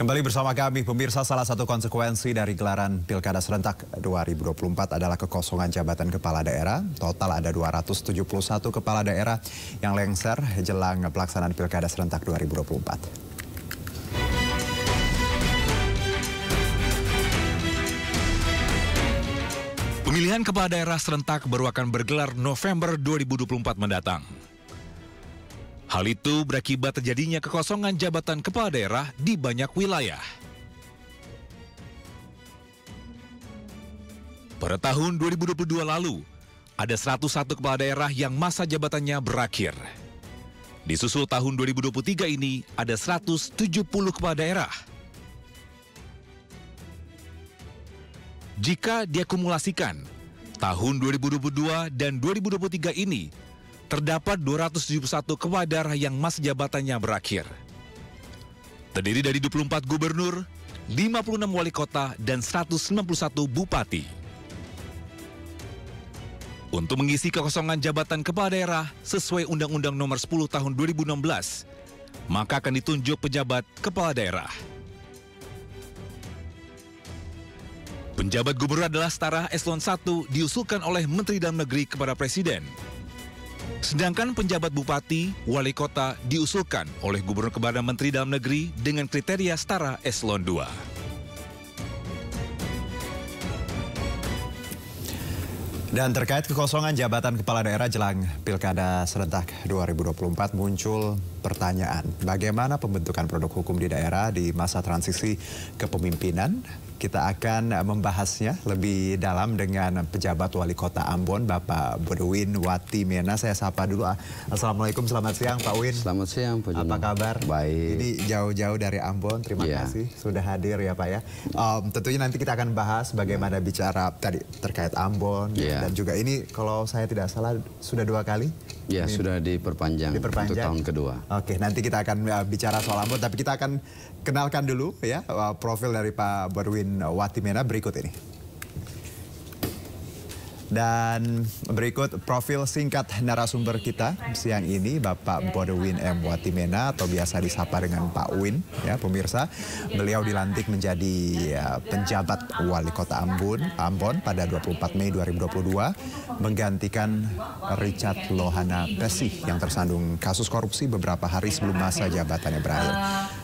Kembali bersama kami, pemirsa salah satu konsekuensi dari gelaran Pilkada Serentak 2024 adalah kekosongan jabatan kepala daerah. Total ada 271 kepala daerah yang lengser jelang pelaksanaan Pilkada Serentak 2024. Pemilihan kepala daerah serentak baru akan bergelar November 2024 mendatang. Hal itu berakibat terjadinya kekosongan jabatan kepala daerah di banyak wilayah. Pada tahun 2022 lalu, ada 101 kepala daerah yang masa jabatannya berakhir. Di susul tahun 2023 ini ada 170 kepala daerah. Jika diakumulasikan, tahun 2022 dan 2023 ini terdapat 271 daerah yang masa jabatannya berakhir. Terdiri dari 24 gubernur, 56 wali kota, dan 191 bupati. Untuk mengisi kekosongan jabatan kepala daerah sesuai Undang-Undang Nomor 10 Tahun 2016, maka akan ditunjuk pejabat kepala daerah. Penjabat gubernur adalah setara eselon 1 diusulkan oleh Menteri Dalam Negeri kepada Presiden. Sedangkan penjabat bupati, wali kota diusulkan oleh gubernur kepada Menteri Dalam Negeri dengan kriteria setara eselon 2. Dan terkait kekosongan jabatan kepala daerah jelang Pilkada serentak 2024 muncul pertanyaan, bagaimana pembentukan produk hukum di daerah di masa transisi kepemimpinan kita akan eh, membahasnya lebih dalam dengan pejabat wali kota Ambon, Bapak Bodowin Wati Mena. Saya sapa dulu. Ah. Assalamualaikum, selamat siang Pak Win. Selamat siang Pak Apa kabar? Baik. Ini jauh-jauh dari Ambon, terima ya. kasih sudah hadir ya Pak ya. Um, tentunya nanti kita akan bahas bagaimana bicara tadi terkait Ambon. Ya. Dan juga ini kalau saya tidak salah sudah dua kali Ya, ini sudah diperpanjang, diperpanjang untuk tahun kedua. Oke, nanti kita akan uh, bicara soal Ambon, tapi kita akan kenalkan dulu ya uh, profil dari Pak Berwin Watimena berikut ini. Dan berikut profil singkat narasumber kita siang ini Bapak Bodewin M. Watimena atau biasa disapa dengan Pak Win ya pemirsa. Beliau dilantik menjadi ya, penjabat wali kota Ambon, Ambon pada 24 Mei 2022 menggantikan Richard Lohana Besih yang tersandung kasus korupsi beberapa hari sebelum masa jabatannya berakhir.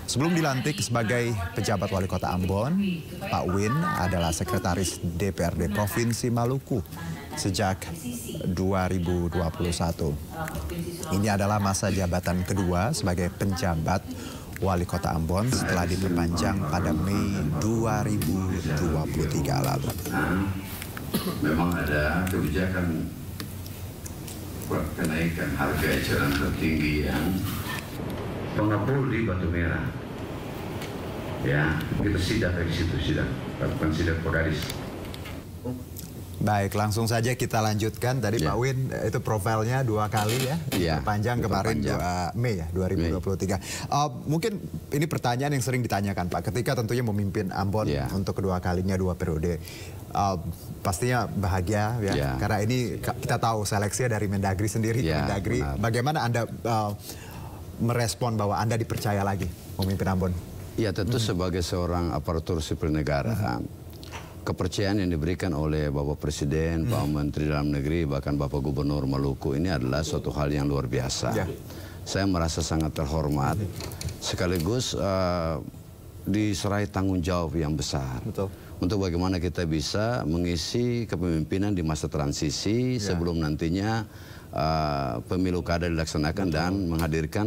Sebelum dilantik sebagai pejabat wali kota Ambon, Pak Win adalah sekretaris DPRD Provinsi Maluku sejak 2021. Ini adalah masa jabatan kedua sebagai penjabat wali kota Ambon setelah diperpanjang pada Mei 2023 lalu. Memang ada kebijakan kenaikan harga eceran tertinggi yang pengepul di Batu Merah. Ya, kita sidak dari situ, sidak. Lakukan sidak kodaris. Baik, langsung saja kita lanjutkan. Tadi yeah. Pak Win eh, itu profilnya dua kali ya, yeah. Iya, panjang kemarin mei eh, Mei ya 2023. Mei. Uh, mungkin ini pertanyaan yang sering ditanyakan Pak, ketika tentunya memimpin Ambon yeah. untuk kedua kalinya dua periode. Uh, pastinya bahagia ya, yeah. karena ini kita tahu seleksi dari Mendagri sendiri. Yeah, Mendagri, benar. bagaimana Anda uh, merespon bahwa Anda dipercaya lagi memimpin Ambon? Ya tentu hmm. sebagai seorang aparatur sipil negara. Hmm kan kepercayaan yang diberikan oleh Bapak Presiden, hmm. Pak Menteri Dalam Negeri, bahkan Bapak Gubernur Maluku ini adalah suatu hal yang luar biasa. Ya. Saya merasa sangat terhormat, sekaligus uh, diserai tanggung jawab yang besar. Betul. Untuk bagaimana kita bisa mengisi kepemimpinan di masa transisi ya. sebelum nantinya uh, pemilu kada dilaksanakan Betul. dan menghadirkan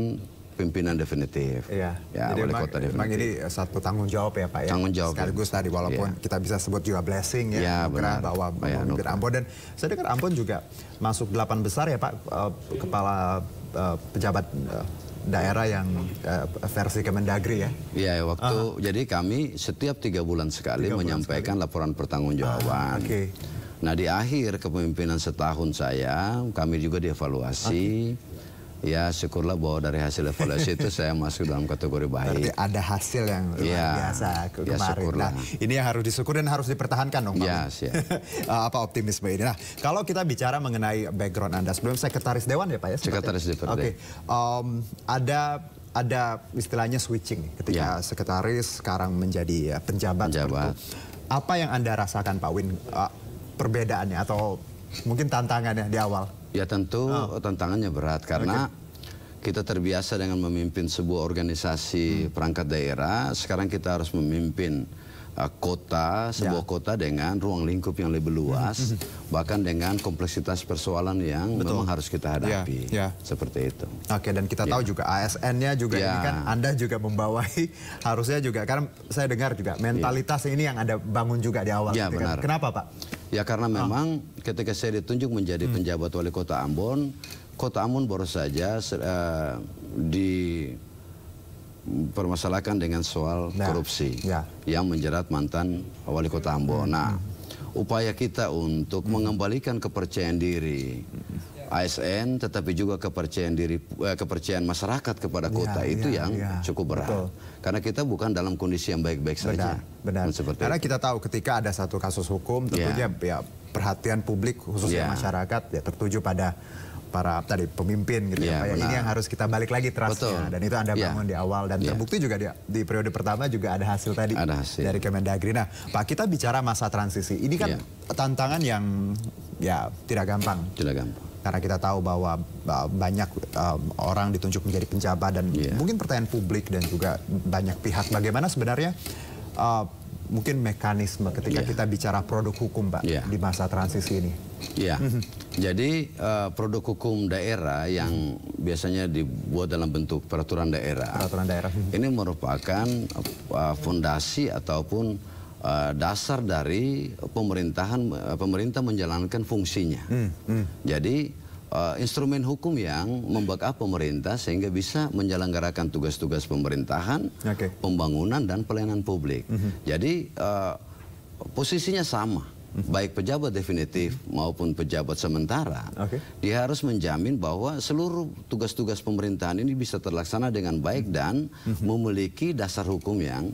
pimpinan definitif. Iya. Ya, Jadi wali kota definitif. Memang ini eh, satu tanggung jawab ya Pak ya. Tanggung jawab. Sekaligus tadi walaupun ya. kita bisa sebut juga blessing ya, Iya benar. bahwa ya, memimpin ya, Ambon dan saya dengar Ambon juga masuk delapan besar ya Pak uh, kepala uh, pejabat uh, daerah yang uh, versi Kemendagri ya? Iya, ya, waktu uh ah. -huh. jadi kami setiap tiga bulan sekali tiga bulan menyampaikan sekali. laporan pertanggungjawaban. Uh, ah, okay. Nah di akhir kepemimpinan setahun saya, kami juga dievaluasi. Okay Ya syukurlah bahwa dari hasil evaluasi itu saya masuk dalam kategori baik. Berarti ada hasil yang luar ya, biasa ya, kemarin. ya, Syukurlah. Nah, ini yang harus disyukur dan harus dipertahankan dong Pak. Yes, ya. Eh, apa optimisme ini? Nah kalau kita bicara mengenai background Anda sebelum sekretaris Dewan ya Pak ya? Sekretaris Dewan. Oke. Okay. Um, ada ada istilahnya switching ketika ya. sekretaris sekarang menjadi ya, penjabat. Penjabat. Apa yang Anda rasakan Pak Win? Eh, perbedaannya atau mungkin tantangannya di awal? Ya tentu oh. tantangannya berat karena okay. kita terbiasa dengan memimpin sebuah organisasi hmm. perangkat daerah. Sekarang kita harus memimpin uh, kota, sebuah ya. kota dengan ruang lingkup yang lebih luas, hmm. bahkan dengan kompleksitas persoalan yang Betul. memang harus kita hadapi. Ya. Ya. Seperti itu. Oke, okay, dan kita ya. tahu juga ASN-nya juga ya. ini kan Anda juga membawahi harusnya juga karena saya dengar juga iya. mentalitas ya. ini yang ada bangun juga di awal. Ya, gitu kan. benar. Kenapa, Pak? Ya karena ah. memang ah. ketika saya ditunjuk menjadi hmm. penjabat wali kota Ambon, kota Ambon baru saja uh, di dengan soal nah, korupsi ya. yang menjerat mantan wali kota Ambon. Hmm. Nah, upaya kita untuk hmm. mengembalikan kepercayaan diri hmm. ASN tetapi juga kepercayaan diri eh, kepercayaan masyarakat kepada iya, kota ya, itu ya, yang ya. cukup berat. Betul. Karena kita bukan dalam kondisi yang baik-baik saja. Benar. Seperti Karena itu. kita tahu ketika ada satu kasus hukum iya. tentunya ya, ya perhatian publik khususnya ya. masyarakat ya tertuju pada para tadi pemimpin gitu iya, ya, ya. ini yang harus kita balik lagi trustnya dan itu anda bangun ya. di awal dan ya. terbukti juga di, di periode pertama juga ada hasil tadi ada hasil. dari Kemendagri. Nah Pak kita bicara masa transisi ini kan ya. tantangan yang ya tidak gampang. Tidak gampang karena kita tahu bahwa uh, banyak um, orang ditunjuk menjadi penjabat dan yeah. mungkin pertanyaan publik dan juga banyak pihak bagaimana sebenarnya uh, mungkin mekanisme ketika yeah. kita bicara produk hukum Pak yeah. di masa transisi ini. Iya. Yeah. Hmm. Jadi uh, produk hukum daerah yang biasanya dibuat dalam bentuk peraturan daerah. Peraturan daerah. Ini merupakan uh, fondasi ataupun Eh, dasar dari pemerintahan eh, pemerintah menjalankan fungsinya. Hmm, hmm. Jadi uh, instrumen hukum yang membackup pemerintah sehingga bisa menyelenggarakan tugas-tugas pemerintahan, okay. pembangunan dan pelayanan publik. -hmm. hmm. Jadi uh, posisinya sama, hmm, hmm. baik pejabat definitif maupun pejabat sementara. Okay. Dia harus menjamin bahwa seluruh tugas-tugas pemerintahan ini bisa terlaksana dengan baik dan memiliki dasar hukum yang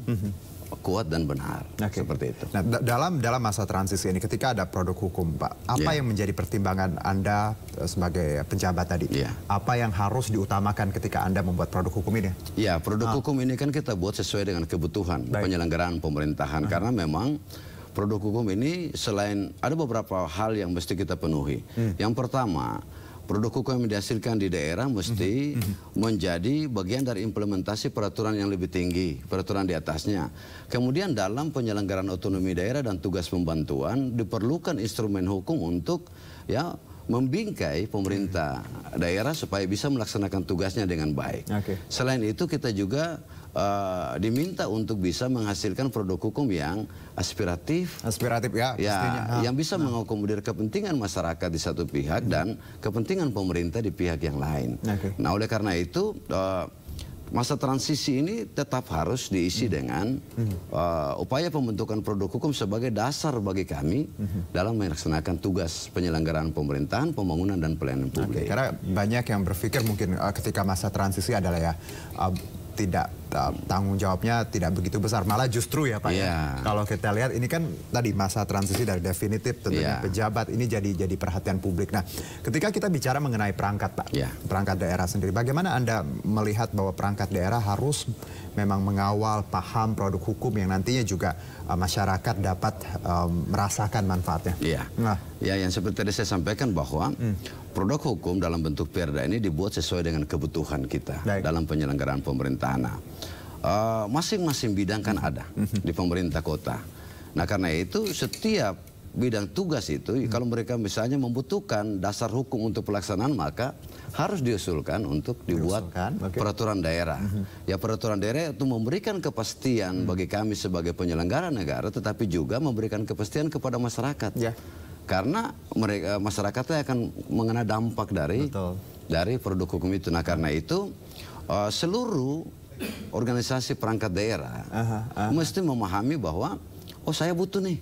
kuat dan benar okay. seperti itu. Nah, dalam dalam masa transisi ini ketika ada produk hukum, Pak, apa yeah. yang menjadi pertimbangan Anda eh, sebagai penjabat tadi? Yeah. Apa yang harus diutamakan ketika Anda membuat produk hukum ini? Ya, yeah, produk ah. hukum ini kan kita buat sesuai dengan kebutuhan Baik. penyelenggaraan pemerintahan ah. karena memang produk hukum ini selain ada beberapa hal yang mesti kita penuhi. Hmm. Yang pertama, produk hukum yang dihasilkan di daerah mesti mhm. menjadi bagian dari implementasi peraturan yang lebih tinggi, peraturan di atasnya. Kemudian dalam penyelenggaraan otonomi daerah dan tugas pembantuan diperlukan instrumen hukum untuk ya membingkai pemerintah mhm. daerah supaya bisa melaksanakan tugasnya dengan baik. Okay. Selain itu kita juga uh, diminta untuk bisa menghasilkan produk hukum yang aspiratif, aspiratif ya, ya nah, yang bisa nah. mengakomodir kepentingan masyarakat di satu pihak hmm. dan kepentingan pemerintah di pihak yang lain. Okay. Nah, oleh karena itu uh, masa transisi ini tetap harus diisi hmm. dengan uh, upaya pembentukan produk hukum sebagai dasar bagi kami hmm. dalam melaksanakan tugas penyelenggaraan pemerintahan, pembangunan dan pelayanan publik. Okay, karena banyak yang berpikir mungkin uh, ketika masa transisi adalah ya uh, tidak tanggung jawabnya tidak begitu besar malah justru ya pak yeah. ya iya. kalau kita lihat ini kan tadi masa transisi dari definitif tentunya yeah. pejabat ini jadi jadi perhatian publik nah ketika kita bicara mengenai perangkat pak yeah. perangkat daerah sendiri bagaimana anda melihat bahwa perangkat daerah harus memang mengawal paham produk hukum yang nantinya juga uh, masyarakat dapat um, merasakan manfaatnya. Iya. Nah, ya yang seperti tadi saya sampaikan bahwa mm produk hukum dalam bentuk perda ini dibuat sesuai dengan kebutuhan kita Baik. dalam penyelenggaraan pemerintahan. Nah, masing-masing bidang kan ada mhm. di pemerintah kota. Nah karena itu setiap bidang tugas itu hmm. kalau mereka misalnya membutuhkan dasar hukum untuk pelaksanaan maka harus diusulkan untuk dibuat diusulkan, okay. peraturan daerah. -hmm. Ya peraturan daerah itu memberikan kepastian -hmm. bagi kami sebagai penyelenggara negara tetapi juga memberikan kepastian kepada masyarakat. Yeah karena mereka masyarakatnya akan mengena dampak dari Betul. dari produk hukum itu. Nah karena itu uh, seluruh organisasi perangkat daerah uh -huh. mesti memahami bahwa oh saya butuh nih,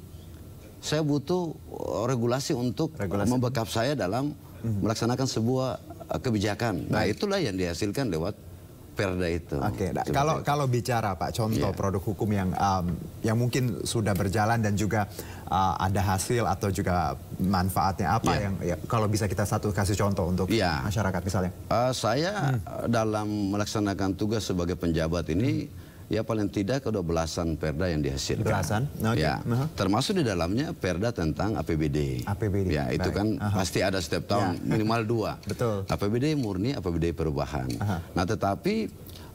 saya butuh eh, regulasi untuk regulasi. membekap saya dalam mhm. melaksanakan sebuah eh, kebijakan. Nah itulah yang dihasilkan lewat perda itu. Oke, okay, nah, kalau itu. kalau bicara Pak contoh yeah. produk hukum yang um, yang mungkin sudah berjalan dan juga uh, ada hasil atau juga manfaatnya apa yeah. yang ya, kalau bisa kita satu kasih contoh untuk yeah. masyarakat misalnya. Uh, saya hmm. dalam melaksanakan tugas sebagai penjabat ini ya paling tidak kedua belasan perda yang dihasilkan. Belasan? Okay. Ya, uh -huh. termasuk di dalamnya perda tentang APBD. APBD. Ya, itu Baik. kan uh -huh. pasti ada setiap tahun yeah. minimal dua. Betul. APBD murni, APBD perubahan. Uh -huh. Nah, tetapi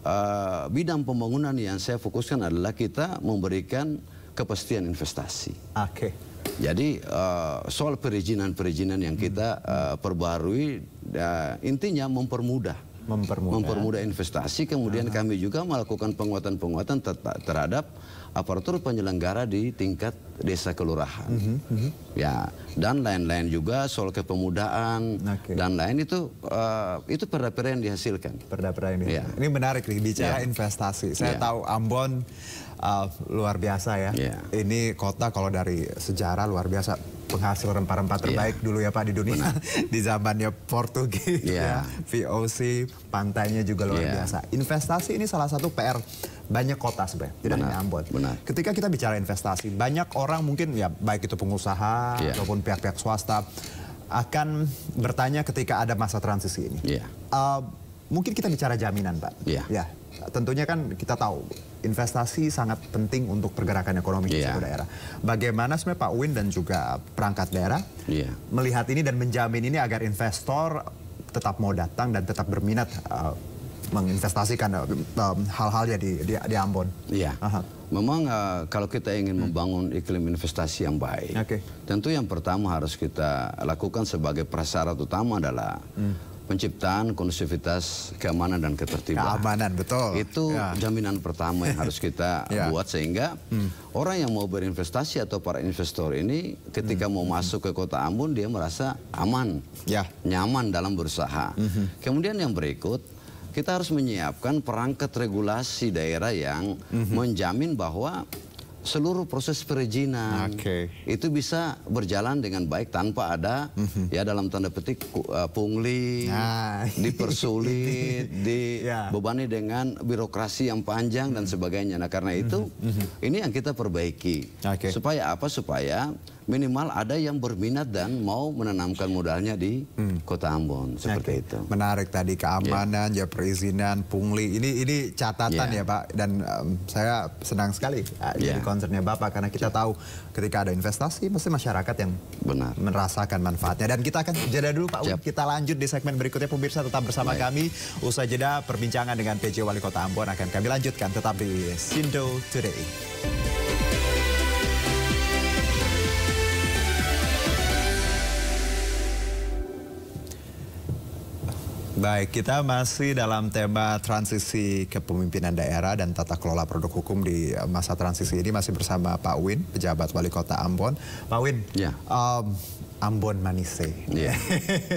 uh, bidang pembangunan yang saya fokuskan adalah kita memberikan kepastian investasi. Oke. Okay. Jadi uh, soal perizinan-perizinan yang kita uh, perbarui, uh, intinya mempermudah mempermudah, mempermudah investasi. Kemudian kami juga melakukan penguatan-penguatan terhadap aparatur penyelenggara di tingkat desa kelurahan. Mm -hmm. Ya, dan lain-lain juga soal kepemudaan okay. dan lain itu uh, itu perda-perda yang dihasilkan. Perda-perda yang Ya. Ini menarik nih bicara ya. investasi. Saya ya. tahu Ambon uh, luar biasa ya. Yeah. Ini kota kalau dari sejarah luar biasa penghasil rempah-rempah terbaik yeah. dulu ya Pak di dunia di zamannya Portugis yeah. ya. VOC pantainya juga luar yeah. biasa. Investasi ini salah satu PR banyak kota sebenarnya, tidak Benar. hanya Ambon. Ketika kita bicara investasi, banyak orang mungkin ya baik itu pengusaha yeah. ataupun pihak-pihak swasta akan bertanya ketika ada masa transisi ini. Yeah. Iya. Uh, mungkin kita bicara jaminan Pak. Yeah. Ya. Tentunya kan kita tahu investasi sangat penting untuk pergerakan ekonomi yeah. di iya. sebuah daerah. Bagaimana sebenarnya Pak Win dan juga perangkat daerah yeah. melihat ini dan menjamin ini agar investor tetap mau datang dan tetap berminat uh, menginvestasikan hal eh, hal-hal yang di, di, di Ambon. Iya. -huh. Memang uh, kalau kita ingin hmm. membangun iklim investasi yang baik, okay. tentu yang pertama harus kita lakukan sebagai prasyarat utama adalah hmm penciptaan kondusivitas keamanan dan ketertiban. Keamanan betul. Itu ya. jaminan pertama yang harus kita ya. buat sehingga hmm. orang yang mau berinvestasi atau para investor ini ketika hmm. mau masuk ke kota Ambon dia merasa aman, ya. nyaman dalam berusaha. Hmm. Kemudian yang berikut kita harus menyiapkan perangkat regulasi daerah yang hmm. menjamin bahwa seluruh proses perizinan okay. itu bisa berjalan dengan baik tanpa ada mm-hmm. ya dalam tanda petik uh, pungli, nah. dipersulit, ya. dibebani yeah. dengan birokrasi yang panjang mm-hmm. dan mhm. sebagainya. Nah karena itu mm-hmm. ini yang kita perbaiki okay. supaya apa supaya minimal ada yang berminat dan mau menanamkan modalnya di hmm. kota Ambon seperti okay. itu. Menarik tadi keamanan, yeah. ya perizinan, pungli. Ini ini catatan yeah. ya Pak dan um, saya senang sekali eh, jadi yeah. jadi concernnya Bapak karena kita yeah. tahu ketika ada investasi mesti masyarakat yang benar merasakan manfaatnya dan kita akan jeda dulu Pak. Yep. Kita lanjut di segmen berikutnya pemirsa tetap bersama Baik. kami. Usai jeda perbincangan dengan PJ Wali Kota Ambon akan kami lanjutkan tetap di Sindo Today. Baik, kita masih dalam tema transisi kepemimpinan daerah dan tata kelola produk hukum di eh, masa transisi ini masih bersama Pak Win, pejabat wali kota Ambon. Pak Win, ya. um, Ambon Manise. Ya.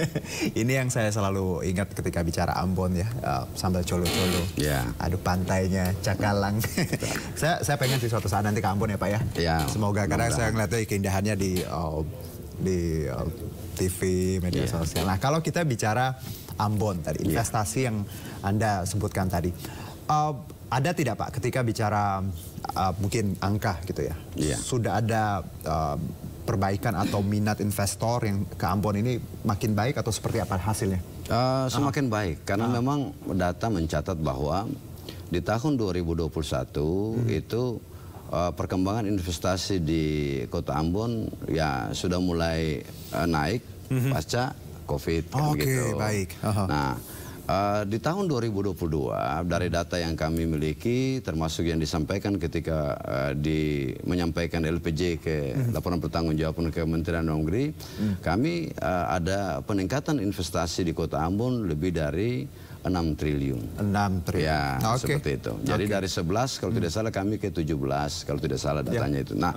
ini yang saya selalu ingat ketika bicara Ambon ya, uh, sambal colo-colo. Ya. Aduh pantainya, cakalang. saya, saya pengen di suatu saat nanti ke Ambon ya Pak ya. ya Semoga, karena saya melihatnya keindahannya di... Uh, di TV, media yeah. sosial. Nah, kalau kita bicara Ambon tadi, iya. investasi yeah. yang Anda sebutkan tadi. Uh, ada tidak Pak ketika bicara uh, mungkin angka gitu ya? Yeah. Sudah ada uh, perbaikan atau minat investor yang ke Ambon ini makin baik atau seperti apa hasilnya? Uh, semakin uh. baik karena uh. memang data mencatat bahwa di tahun 2021 hmm. itu Eh, perkembangan investasi di Kota Ambon ya sudah mulai uh, naik mm-hmm. pasca Covid oh, Oke, okay, gitu. baik. Uh-huh. Nah, Uh, di tahun 2022 dari data yang kami miliki termasuk yang disampaikan ketika uh, di menyampaikan LPJ ke hmm. laporan pertanggungjawaban Kementerian Dalam Negeri, hmm. kami uh, ada peningkatan investasi di Kota Ambon lebih dari 6 triliun. 6 triliun. Ya, nah, okay. seperti itu. Jadi okay. dari 11 hmm. kalau tidak salah kami ya. ke 17 kalau tidak salah datanya yeah. itu. Nah,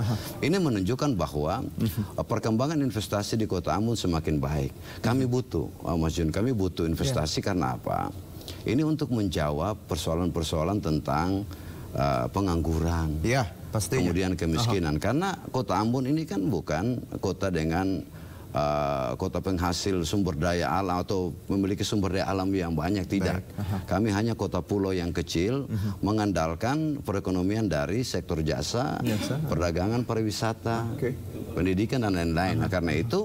ini menunjukkan bahwa mhm. eh, perkembangan investasi di Kota Ambon semakin baik. Kami mhm. butuh eh, Mas Jun, kami butuh investasi yeah. karena apa? Ini untuk menjawab persoalan-persoalan tentang uh, pengangguran. Iya, pasti. Kemudian kemiskinan uh karena Kota Ambon ini kan bukan kota dengan uh, kota penghasil sumber daya alam atau memiliki sumber daya alam yang banyak tidak. Baik. Kami hanya kota pulau yang kecil uh mhm. -huh. mengandalkan perekonomian dari sektor jasa, jasa. perdagangan, pariwisata, okay. pendidikan dan lain-lain. Uh nah, -huh. karena itu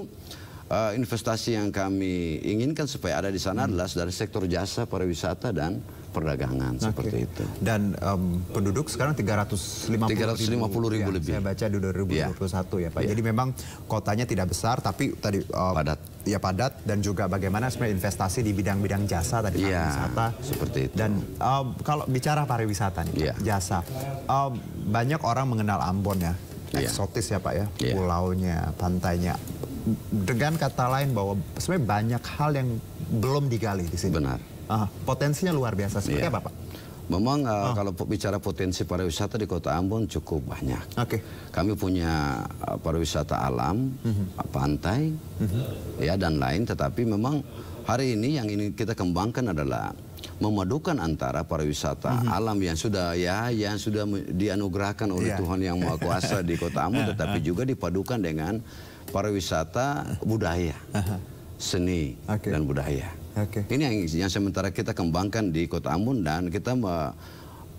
uh, investasi yang kami inginkan supaya ada di sana -huh. Mhm. adalah dari sektor jasa, pariwisata dan perdagangan okay. seperti itu. Dan um, penduduk sekarang 350, 350 ribu, ribu ya, lebih. Saya baca di 2021 ya, ya Pak. Yeah. Jadi memang kotanya tidak besar tapi tadi um, padat ya padat dan juga bagaimana sebenarnya investasi di bidang-bidang jasa tadi ya, pariwisata seperti itu dan um, kalau bicara pariwisata nih yeah. jasa um, banyak orang mengenal Ambon ya iya. eksotis ya pak ya yeah. pulaunya pantainya dengan kata lain bahwa sebenarnya banyak hal yang belum digali di sini benar Aha. Potensinya luar biasa. Seperti yeah. apa Pak? Memang uh, kalau bicara potensi pariwisata di Kota Ambon cukup banyak. Oke. Okay. Kami punya uh, pariwisata alam, mm-hmm. pantai, mm-hmm. ya dan lain. Tetapi memang hari ini yang ini kita kembangkan adalah memadukan antara pariwisata mm-hmm. alam yang sudah ya yang sudah dianugerahkan oleh yeah. Tuhan yang Maha Kuasa di Kota Ambon, tetapi juga dipadukan dengan pariwisata budaya, seni okay. dan budaya. Okay. Ini yang, yang sementara kita kembangkan di Kota Ambon dan kita me,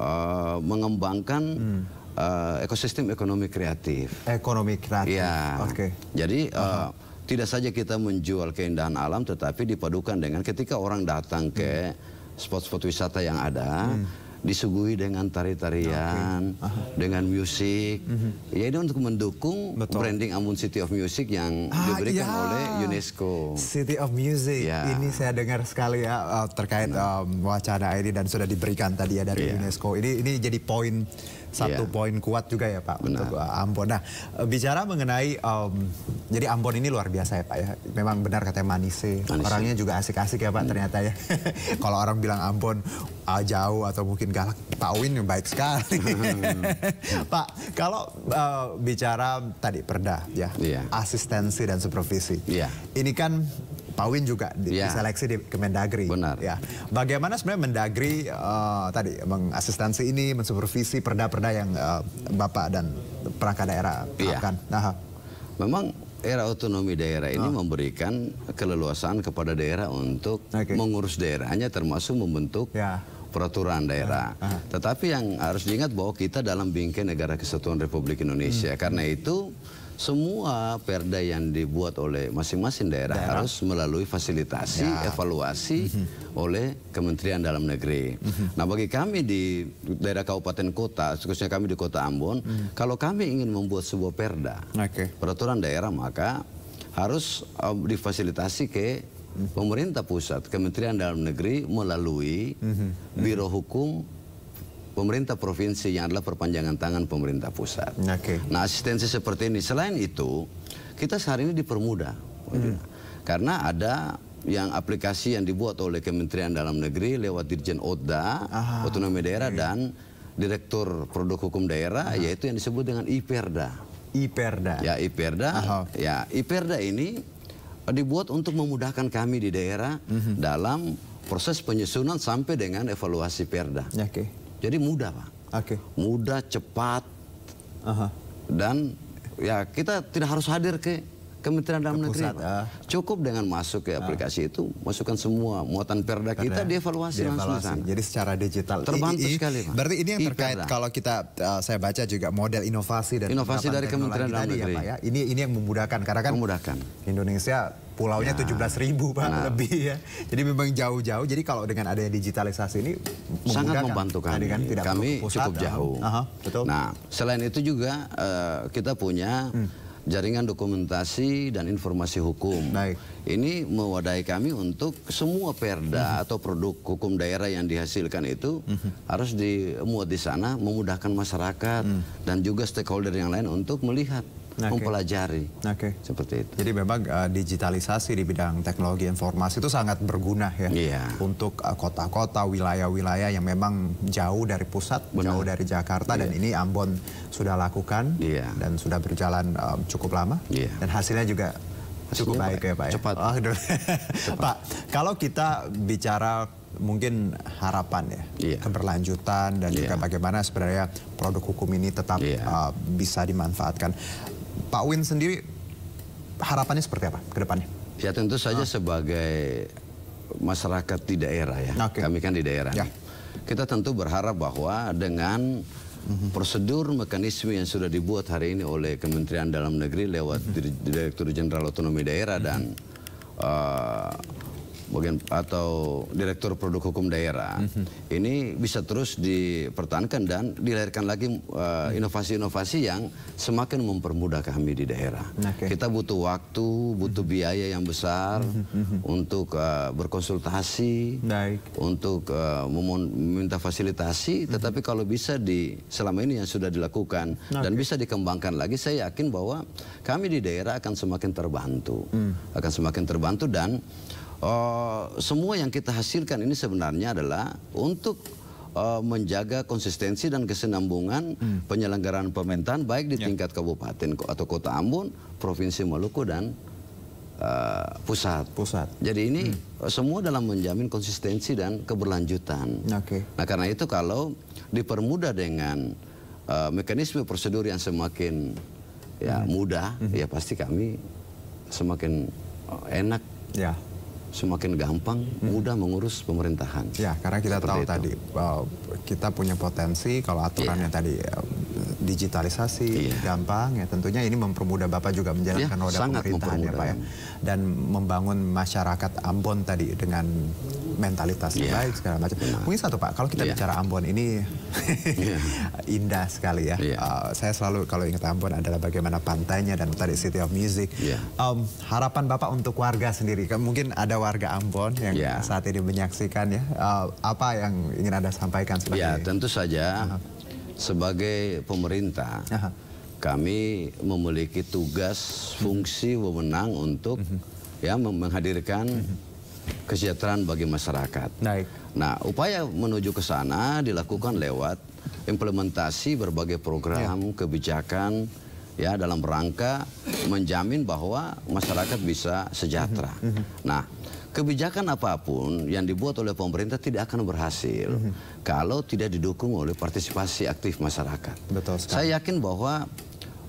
uh, mengembangkan hmm. uh, ekosistem ekonomi kreatif. Ekonomi kreatif. Ya. Oke. Okay. Jadi. Uh, eh, -huh tidak saja kita menjual keindahan alam tetapi dipadukan dengan ketika orang datang ke hmm. spot-spot wisata yang ada hmm disuguhi dengan tari-tarian, okay. dengan musik. Mm -hmm. Ya ini untuk mendukung Betul. branding Amun City of Music yang ah, diberikan ya. oleh UNESCO. City of Music. Ya. Ini saya dengar sekali ya eh, terkait nah. um, wacana ini dan sudah diberikan tadi ya dari ya. UNESCO. Ini ini jadi poin satu yeah. poin kuat juga ya Pak Benar. untuk eh, Ambon. Nah eh, bicara mengenai um, jadi Ambon ini luar biasa ya Pak ya. Memang benar katanya manise, manise. orangnya iya. juga asik-asik ya Pak hmm. ternyata ya. Kalau orang bilang Ambon uh, jauh atau mungkin galak, Tawin yang baik sekali. Hmm. Pak kalau uh, bicara tadi perda ya, yeah. asistensi dan supervisi. Yeah. Ini kan Pak Win juga iya. diseleksi ya. di Kemendagri. Benar. Ya. Bagaimana sebenarnya Mendagri uh, tadi mengasistensi ini, mensupervisi perda-perda yang uh, Bapak dan perangkat daerah lakukan? Iya. Ya. Nah, Memang era otonomi daerah ini oh. memberikan keleluasan kepada daerah untuk okay. mengurus daerahnya termasuk membentuk ya. peraturan daerah. Ya. Tetapi yang harus diingat bahwa kita dalam bingkai negara kesatuan Republik Indonesia. Hmm. Karena itu semua perda yang dibuat oleh masing-masing daerah, daerah harus melalui fasilitasi ya. evaluasi mm -hmm. oleh Kementerian Dalam Negeri. Mm -hmm. Nah, bagi kami di daerah kabupaten kota, khususnya kami di Kota Ambon, mm -hmm. kalau kami ingin membuat sebuah perda, okay. peraturan daerah maka harus um, difasilitasi ke mhm. pemerintah pusat, Kementerian Dalam Negeri melalui mm -hmm. Biro Hukum pemerintah provinsi yang adalah perpanjangan tangan pemerintah pusat. Okay. Nah asistensi seperti ini. Selain itu, kita sehari ini dipermudah. Hmm. Karena ada yang aplikasi yang dibuat oleh Kementerian Dalam Negeri lewat Dirjen ODA, Aha. Otonomi Daerah, okay. Iya. dan Direktur Produk Hukum Daerah, Aha. yaitu yang disebut dengan IPERDA. IPERDA. Ya, IPERDA. Aha. Ya, IPERDA ini dibuat untuk memudahkan kami di daerah mm -hmm. dalam proses penyusunan sampai dengan evaluasi perda. Okay. Jadi mudah pak. Oke. Okay. Mudah, cepat, Aha. dan ya kita tidak harus hadir ke Kementerian Dalam Negeri pusat, ah. cukup dengan masuk ke ah. aplikasi itu masukkan semua muatan perda, perda kita dievaluasi, dievaluasi langsung Jadi secara digital terbantu I, I, sekali. Pak. Berarti ini yang terkait I, kalau kita uh, saya baca juga model inovasi dan inovasi dari Kementerian Dalam ya, Negeri. Ya, Pak, ya. Ini ini yang memudahkan karena kan memudahkan. Indonesia pulaunya ya. tujuh belas ribu Pak nah. lebih ya. Jadi memang jauh-jauh. Jadi kalau dengan adanya digitalisasi ini sangat membantu kami. Kan tidak kami cukup jauh. Uh -huh, betul. Nah, selain itu juga uh, kita punya hmm jaringan dokumentasi dan informasi hukum. Baik. Ini mewadai kami untuk semua perda hmm. atau produk hukum daerah yang dihasilkan itu hmm. harus dimuat di sana, memudahkan masyarakat hmm. dan juga stakeholder yang lain untuk melihat okay. mempelajari. Okay. Seperti itu. Jadi memang uh, digitalisasi di bidang teknologi informasi itu sangat berguna ya yeah. untuk eh, kota-kota, uh, wilayah-wilayah yang memang jauh dari pusat, Benar. jauh dari Jakarta yeah. dan iya. ini Ambon sudah lakukan yeah. dan sudah berjalan um, cukup lama yeah. dan hasilnya juga cukup baik, baik ya Pak. Ya? Cepat. Ya? Oh, cepat. Pak, kalau kita bicara mungkin harapan ya, yeah. keberlanjutan dan yeah. juga iya. bagaimana sebenarnya produk hukum ini tetap yeah. Iya. uh, bisa dimanfaatkan. Pak Win sendiri harapannya seperti apa ke depannya? Ya tentu saja ah. sebagai masyarakat di daerah ya. Okay. Kami kan di daerah. Ya. Kita tentu berharap bahwa dengan Mm -hmm. prosedur mekanisme yang sudah dibuat hari ini oleh Kementerian Dalam Negeri lewat mm -hmm. Direktur Jenderal Otonomi Daerah mm -hmm. dan eh, bagian atau direktur produk hukum daerah mm -hmm. ini bisa terus dipertahankan dan dilahirkan lagi eh, inovasi-inovasi uh, yang semakin mempermudah kami di daerah. Okay. Kita butuh waktu, butuh mhm. biaya yang besar mm -hmm. untuk uh, berkonsultasi, Baik. untuk uh, meminta fasilitasi. Mm -hmm. Tetapi kalau bisa di selama ini yang sudah dilakukan okay. dan bisa dikembangkan lagi, saya yakin bahwa kami di daerah akan semakin terbantu, mm. akan semakin terbantu dan uh, semua yang kita hasilkan ini sebenarnya adalah untuk uh, menjaga konsistensi dan kesenambungan hmm. penyelenggaraan pemerintahan baik di ya. tingkat kabupaten atau kota Ambon, provinsi Maluku dan uh, pusat. Pusat. Jadi ini hmm. semua dalam menjamin konsistensi dan keberlanjutan. Oke. Okay. Nah karena itu kalau dipermudah dengan uh, mekanisme prosedur yang semakin ya hmm. mudah, hmm. ya pasti kami semakin enak. Ya semakin gampang, hmm. mudah mengurus pemerintahan. Ya, karena kita Seperti tahu itu. tadi kita punya potensi kalau aturannya yeah. tadi digitalisasi iya. gampang ya tentunya ini mempermudah Bapak juga menjalankan iya, roda pemerintahan ya Pak ya dan membangun masyarakat Ambon tadi dengan mentalitas yeah. Iya, baik segala macam. Yeah. Mungkin satu Pak, kalau kita yeah. bicara Ambon ini yeah. indah sekali ya. Yeah. Iya. Uh, saya selalu kalau ingat Ambon adalah bagaimana pantainya dan tadi City of Music. Yeah. Iya. Um, harapan Bapak untuk warga sendiri, kan mungkin ada warga Ambon yang yeah. saat ini menyaksikan ya, uh, apa yang ingin Anda sampaikan? Ya yeah, tentu saja. Uh -huh sebagai pemerintah Aha. kami memiliki tugas, fungsi, wewenang untuk mhm. ya menghadirkan mhm. kesejahteraan bagi masyarakat. Naik. Nah, upaya menuju ke sana dilakukan lewat implementasi berbagai program, ya. kebijakan ya dalam rangka menjamin bahwa masyarakat bisa sejahtera. Mhm. Nah, kebijakan apapun yang dibuat oleh pemerintah tidak akan berhasil mm -hmm. kalau tidak didukung oleh partisipasi aktif masyarakat. Betul sekali. Saya yakin bahwa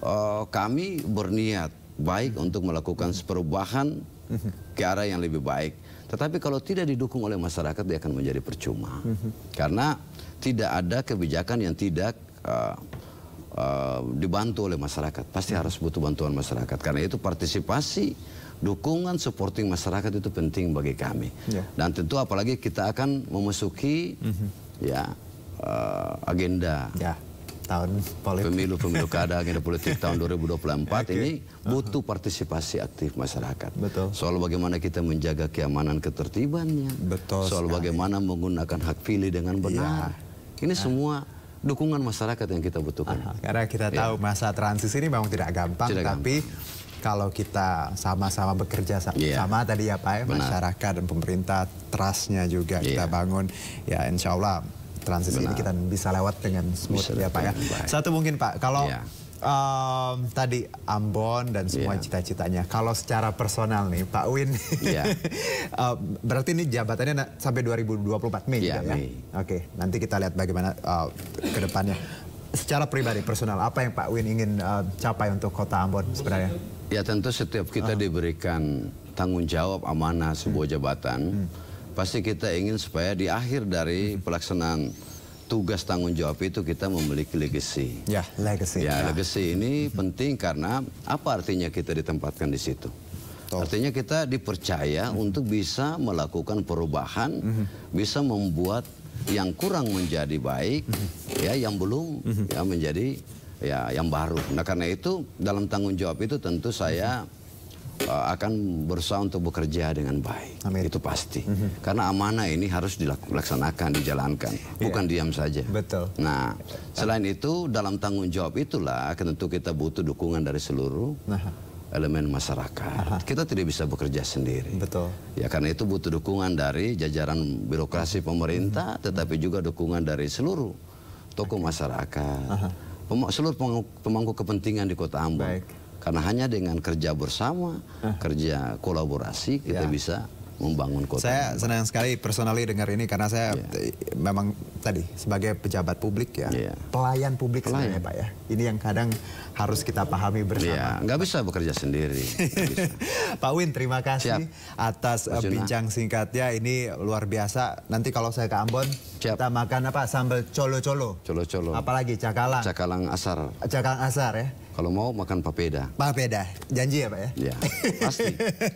uh, kami berniat baik mm -hmm. untuk melakukan perubahan mm -hmm. ke arah yang lebih baik. Tetapi kalau tidak didukung oleh masyarakat dia akan menjadi percuma. Mm -hmm. Karena tidak ada kebijakan yang tidak uh, uh, dibantu oleh masyarakat. Pasti mhm. harus butuh bantuan masyarakat. Karena itu partisipasi dukungan supporting masyarakat itu penting bagi kami. Yeah. Dan tentu apalagi kita akan memasuki mm -hmm. ya uh, agenda yeah tahun politik. Pemilu pemilu kada agenda politik tahun 2024 okay. ini butuh uh -huh. partisipasi aktif masyarakat. Betul. Soal bagaimana kita menjaga keamanan ketertibannya. Betul. Soal sekali. bagaimana menggunakan hak pilih dengan iya. benar. Ya. Ini ya. semua dukungan masyarakat yang kita butuhkan. Aha, karena kita iya. tahu ya. masa transisi ini memang tidak gampang, tidak tapi gampang kalau kita sama-sama bekerja sama, iya. yeah. sama tadi ya Pak, ya, masyarakat dan pemerintah trustnya juga yeah. kita bangun, ya insya Allah transisi Benar. ini kita bisa lewat dengan smooth bisa ya Pak ya. Baik. Satu mungkin Pak, kalau yeah. Iya. um, tadi Ambon dan semua yeah. cita-citanya, kalau secara personal nih Pak Win, yeah. Iya. um, berarti ini jabatannya sampai 2024 Mei yeah, gitu ya? Oke, Oke, nanti kita lihat bagaimana uh, ke depannya. Secara pribadi, personal, apa yang Pak Win ingin uh, capai untuk kota Ambon sebenarnya? Ya tentu setiap kita ah. diberikan tanggung jawab amanah hmm. sebuah jabatan, hmm. pasti kita ingin supaya di akhir dari hmm. pelaksanaan tugas tanggung jawab itu kita memiliki legacy. Ya, legacy. Ya, ya. legacy ini hmm. penting karena apa artinya kita ditempatkan di situ? Artinya kita dipercaya hmm. untuk bisa melakukan perubahan, hmm. bisa membuat yang kurang menjadi baik, hmm. ya yang belum hmm. ya menjadi ya yang baru. Nah karena itu dalam tanggung jawab itu tentu saya uh, akan berusaha untuk bekerja dengan baik. Amin. Itu pasti. Mm -hmm. Karena amanah ini harus dilaksanakan, dijalankan, yeah. bukan diam saja. Betul. Nah, selain itu dalam tanggung jawab itulah tentu kita butuh dukungan dari seluruh nah. elemen masyarakat. Aha. Kita tidak bisa bekerja sendiri. Betul. Ya karena itu butuh dukungan dari jajaran birokrasi pemerintah, -hmm. tetapi juga dukungan dari seluruh tokoh masyarakat. Aha seluruh pemangku kepentingan di Kota Ambon. Baik. Karena hanya dengan kerja bersama, kerja kolaborasi kita ya. bisa membangun kota. Saya senang sekali personally dengar ini karena saya yeah. memang tadi sebagai pejabat publik ya, yeah. pelayan publik pelayan. sebenarnya Pak ya. Ini yang kadang harus kita pahami bersama. Yeah, nggak bisa bekerja sendiri. bisa. Pak Win, terima kasih Siap. atas Masuna. Eh, bincang singkatnya. Ini luar biasa. Nanti kalau saya ke Ambon, Siap. Kita makan apa? Sambal colo-colo. Colo-colo. Apalagi cakalang. Cakalang asar. Cakalang asar ya. Kalau mau makan papeda. Papeda. Janji ya Pak ya? Iya, pasti.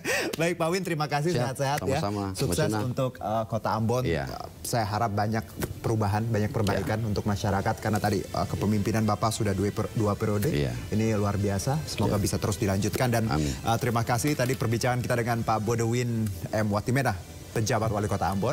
Baik Pak Win, terima kasih sehat-sehat ya. Sama-sama. Sukses untuk uh, kota Ambon. Ya. saya harap banyak perubahan, banyak perbaikan ya. untuk masyarakat. Karena tadi uh, kepemimpinan Bapak sudah dua, per, dua periode. Iya. Ini luar biasa. Semoga ya. bisa terus dilanjutkan. Dan uh, terima kasih tadi perbincangan kita dengan Pak Bodewin M. Watimena, pejabat wali kota Ambon.